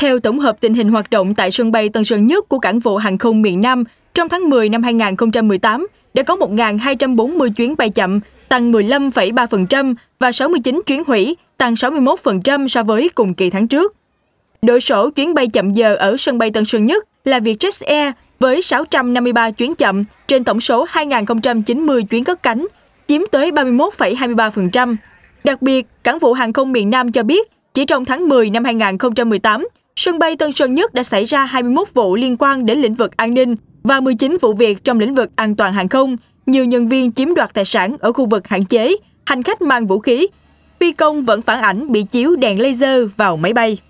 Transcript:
Theo tổng hợp tình hình hoạt động tại sân bay Tân Sơn Nhất của Cảng vụ Hàng không miền Nam, trong tháng 10 năm 2018 đã có 1.240 chuyến bay chậm, tăng 15,3% và 69 chuyến hủy, tăng 61% so với cùng kỳ tháng trước. Đội sổ chuyến bay chậm giờ ở sân bay Tân Sơn Nhất là Vietjet Air với 653 chuyến chậm trên tổng số 2.090 chuyến cất cánh, chiếm tới 31,23%. Đặc biệt, Cảng vụ Hàng không miền Nam cho biết, chỉ trong tháng 10 năm 2018, Sân bay Tân Sơn Nhất đã xảy ra 21 vụ liên quan đến lĩnh vực an ninh và 19 vụ việc trong lĩnh vực an toàn hàng không, nhiều nhân viên chiếm đoạt tài sản ở khu vực hạn chế, hành khách mang vũ khí. Phi công vẫn phản ảnh bị chiếu đèn laser vào máy bay.